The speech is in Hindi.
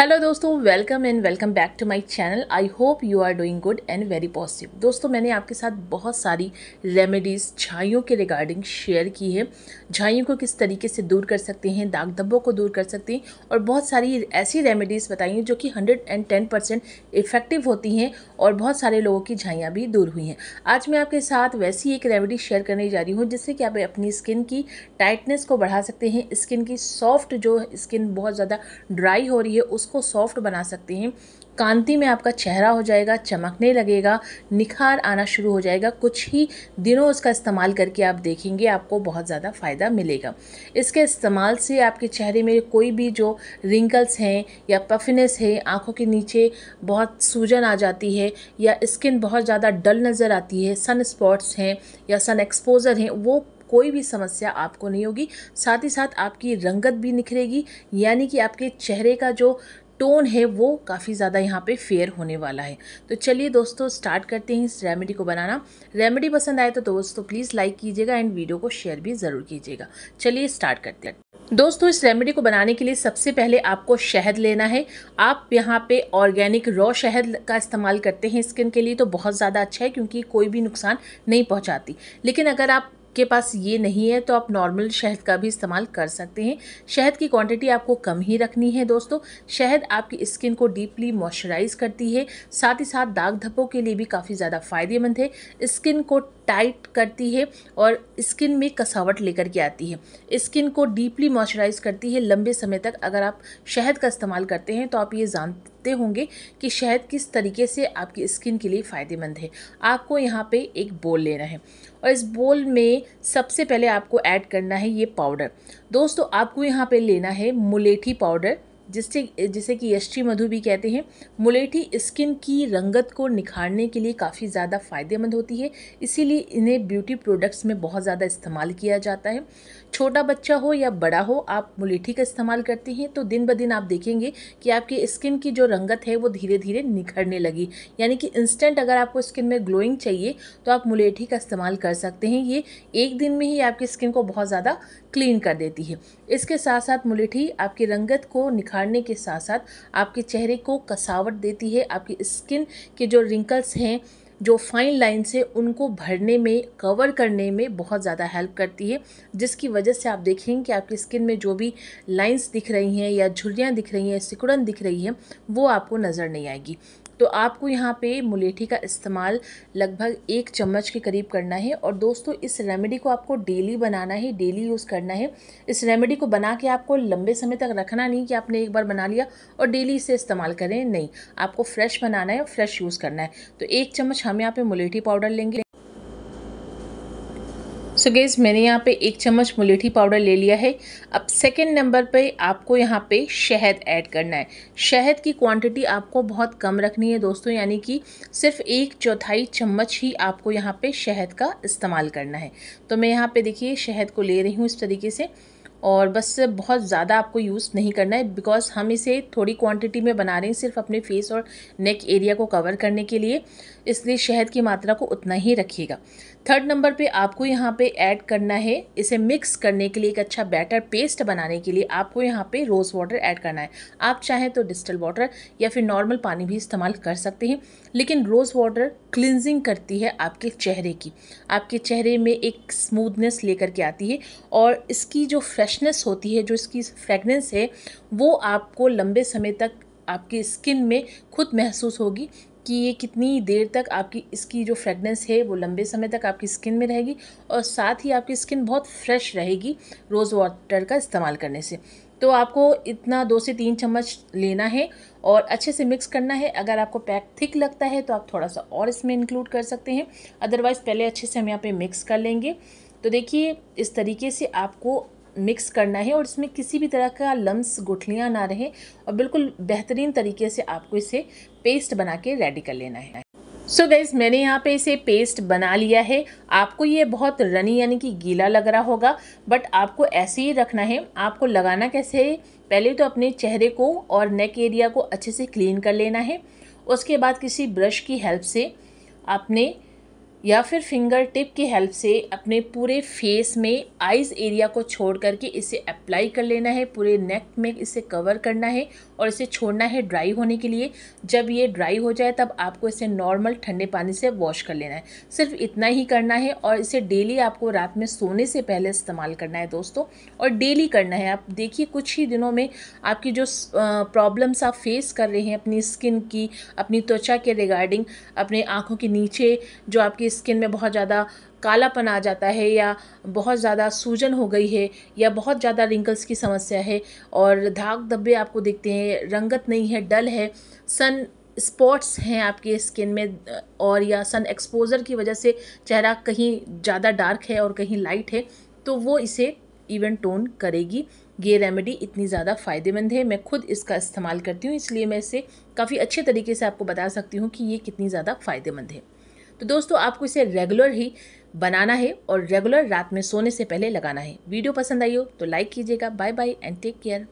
हेलो दोस्तों welcome and welcome back to my channel I hope you are doing good and very positive दोस्तों मैंने आपके साथ बहुत सारी रेमेडीज़ झाइयों के रिगार्डिंग शेयर की है झाइयों को किस तरीके से दूर कर सकते हैं दाग धब्बों को दूर कर सकते हैं और बहुत सारी ऐसी रेमेडीज़ बताई हैं जो कि hundred and ten percent effective होती हैं और बहुत सारे लोगों की झाइयाँ भी दूर हुई हैं आज मैं आपके साथ वैसी एक रेमेडी शेयर करने जा रही हूँ जिससे कि आप अपनी स्किन की टाइटनेस को बढ़ा सकते हैं स्किन की सॉफ्ट जो स्किन बहुत ज़्यादा ड्राई हो रही है को सॉफ्ट बना सकते हैं कांति में आपका चेहरा हो जाएगा चमकने लगेगा निखार आना शुरू हो जाएगा कुछ ही दिनों उसका इस्तेमाल करके आप देखेंगे आपको बहुत ज़्यादा फ़ायदा मिलेगा इसके इस्तेमाल से आपके चेहरे में कोई भी जो रिंकल्स हैं या पफिनेस है आँखों के नीचे बहुत सूजन आ जाती है या स्किन बहुत ज़्यादा डल नज़र आती है सन स्पॉट्स हैं या सन एक्सपोजर हैं वो कोई भी समस्या आपको नहीं होगी साथ ही साथ आपकी रंगत भी निखरेगी यानी कि आपके चेहरे का जो टोन है वो काफ़ी ज़्यादा यहाँ पे फेयर होने वाला है तो चलिए दोस्तों स्टार्ट करते हैं इस रेमेडी को बनाना रेमेडी पसंद आए तो दोस्तों प्लीज़ लाइक कीजिएगा एंड वीडियो को शेयर भी ज़रूर कीजिएगा चलिए स्टार्ट करते हैं दोस्तों इस रेमेडी को बनाने के लिए सबसे पहले आपको शहद लेना है आप यहाँ पे ऑर्गेनिक रॉ शहद का इस्तेमाल करते हैं स्किन के लिए तो बहुत ज़्यादा अच्छा है क्योंकि कोई भी नुकसान नहीं पहुँचाती लेकिन अगर आप के पास ये नहीं है तो आप नॉर्मल शहद का भी इस्तेमाल कर सकते हैं शहद की क्वांटिटी आपको कम ही रखनी है दोस्तों शहद आपकी स्किन को डीपली मॉइस्चराइज करती है साथ ही साथ दाग धब्बों के लिए भी काफ़ी ज़्यादा फ़ायदेमंद है स्किन को टाइट करती है और स्किन में कसावट लेकर के आती है स्किन को डीपली मॉइस्चराइज करती है लंबे समय तक अगर आप शहद का इस्तेमाल करते हैं तो आप ये जान सकते होंगे कि शहद किस तरीके से आपकी स्किन के लिए फ़ायदेमंद है आपको यहाँ पे एक बोल लेना है और इस बोल में सबसे पहले आपको ऐड करना है ये पाउडर दोस्तों आपको यहाँ पे लेना है मुलेठी पाउडर जिससे जिसे कि यष्टि मधु भी कहते हैं मुलेठी स्किन की रंगत को निखारने के लिए काफ़ी ज़्यादा फ़ायदेमंद होती है इसीलिए इन्हें ब्यूटी प्रोडक्ट्स में बहुत ज़्यादा इस्तेमाल किया जाता है छोटा बच्चा हो या बड़ा हो आप मुलेठी का इस्तेमाल करते हैं तो दिन ब दिन आप देखेंगे कि आपकी स्किन की जो रंगत है वो धीरे धीरे निखरने लगी यानी कि इंस्टेंट अगर आपको स्किन में ग्लोइंग चाहिए तो आप मुलेठी का इस्तेमाल कर सकते हैं ये एक दिन में ही आपकी स्किन को बहुत ज़्यादा क्लीन कर देती है इसके साथ साथ मुलेठी आपकी रंगत को निखार निखारने के साथ साथ आपके चेहरे को कसावट देती है आपकी स्किन के जो रिंकल्स हैं जो फाइन लाइन से उनको भरने में कवर करने में बहुत ज़्यादा हेल्प करती है जिसकी वजह से आप देखेंगे कि आपकी स्किन में जो भी लाइंस दिख रही हैं या झुरियाँ दिख रही हैं सिकुड़न दिख रही है वो आपको नज़र नहीं आएगी तो आपको यहाँ पे मुलेठी का इस्तेमाल लगभग एक चम्मच के करीब करना है और दोस्तों इस रेमेडी को आपको डेली बनाना है डेली यूज़ करना है इस रेमेडी को बना के आपको लंबे समय तक रखना नहीं कि आपने एक बार बना लिया और डेली इसे इस्तेमाल करें नहीं आपको फ्रेश बनाना है और फ्रेश यूज़ करना है तो एक चम्मच हम यहाँ पर मुलेठी पाउडर लेंगे सो so गेज़ मैंने यहाँ पे एक चम्मच मुलेठी पाउडर ले लिया है अब सेकेंड नंबर पे आपको यहाँ पे शहद ऐड करना है शहद की क्वांटिटी आपको बहुत कम रखनी है दोस्तों यानी कि सिर्फ एक चौथाई चम्मच ही आपको यहाँ पे शहद का इस्तेमाल करना है तो मैं यहाँ पे देखिए शहद को ले रही हूँ इस तरीके से और बस बहुत ज़्यादा आपको यूज़ नहीं करना है बिकॉज़ हम इसे थोड़ी क्वांटिटी में बना रहे हैं सिर्फ अपने फेस और नेक एरिया को कवर करने के लिए इसलिए शहद की मात्रा को उतना ही रखिएगा थर्ड नंबर पे आपको यहाँ पे ऐड करना है इसे मिक्स करने के लिए एक अच्छा बैटर पेस्ट बनाने के लिए आपको यहाँ पे रोज़ वाटर ऐड करना है आप चाहें तो डिस्टल वाटर या फिर नॉर्मल पानी भी इस्तेमाल कर सकते हैं लेकिन रोज़ वाटर क्लिनजिंग करती है आपके चेहरे की आपके चेहरे में एक स्मूदनेस लेकर के आती है और इसकी जो फ्रेश फ्रेशनेस होती है जो इसकी फ्रेगनेंस है वो आपको लंबे समय तक आपकी स्किन में खुद महसूस होगी कि ये कितनी देर तक आपकी इसकी जो फ्रेगनेंस है वो लंबे समय तक आपकी स्किन में रहेगी और साथ ही आपकी स्किन बहुत फ्रेश रहेगी रोज़ वाटर का इस्तेमाल करने से तो आपको इतना दो से तीन चम्मच लेना है और अच्छे से मिक्स करना है अगर आपको पैक थिक लगता है तो आप थोड़ा सा और इसमें इंक्लूड कर सकते हैं अदरवाइज़ पहले अच्छे से हम यहाँ पे मिक्स कर लेंगे तो देखिए इस तरीके से आपको मिक्स करना है और इसमें किसी भी तरह का लम्स गुठलियाँ ना रहे और बिल्कुल बेहतरीन तरीके से आपको इसे पेस्ट बना के रेडी कर लेना है सो so गैस मैंने यहाँ पे इसे पेस्ट बना लिया है आपको ये बहुत रनी यानी कि गीला लग रहा होगा बट आपको ऐसे ही रखना है आपको लगाना कैसे है पहले तो अपने चेहरे को और नेक एरिया को अच्छे से क्लीन कर लेना है उसके बाद किसी ब्रश की हेल्प से आपने या फिर फिंगर टिप की हेल्प से अपने पूरे फेस में आइज़ एरिया को छोड़ करके इसे अप्लाई कर लेना है पूरे नेक में इसे कवर करना है और इसे छोड़ना है ड्राई होने के लिए जब ये ड्राई हो जाए तब आपको इसे नॉर्मल ठंडे पानी से वॉश कर लेना है सिर्फ इतना ही करना है और इसे डेली आपको रात में सोने से पहले इस्तेमाल करना है दोस्तों और डेली करना है आप देखिए कुछ ही दिनों में आपकी जो प्रॉब्लम्स आप फेस कर रहे हैं अपनी स्किन की अपनी त्वचा के रिगार्डिंग अपने आँखों के नीचे जो आपकी मेरी स्किन में बहुत ज़्यादा कालापन आ जाता है या बहुत ज़्यादा सूजन हो गई है या बहुत ज़्यादा रिंकल्स की समस्या है और धाग धब्बे आपको दिखते हैं रंगत नहीं है डल है सन स्पॉट्स हैं आपके स्किन में और या सन एक्सपोजर की वजह से चेहरा कहीं ज़्यादा डार्क है और कहीं लाइट है तो वो इसे इवन टोन करेगी ये रेमेडी इतनी ज़्यादा फ़ायदेमंद है मैं खुद इसका इस्तेमाल करती हूँ इसलिए मैं इसे काफ़ी अच्छे तरीके से आपको बता सकती हूँ कि ये कितनी ज़्यादा फ़ायदेमंद है तो दोस्तों आपको इसे रेगुलर ही बनाना है और रेगुलर रात में सोने से पहले लगाना है वीडियो पसंद आई हो तो लाइक कीजिएगा bye bye and take care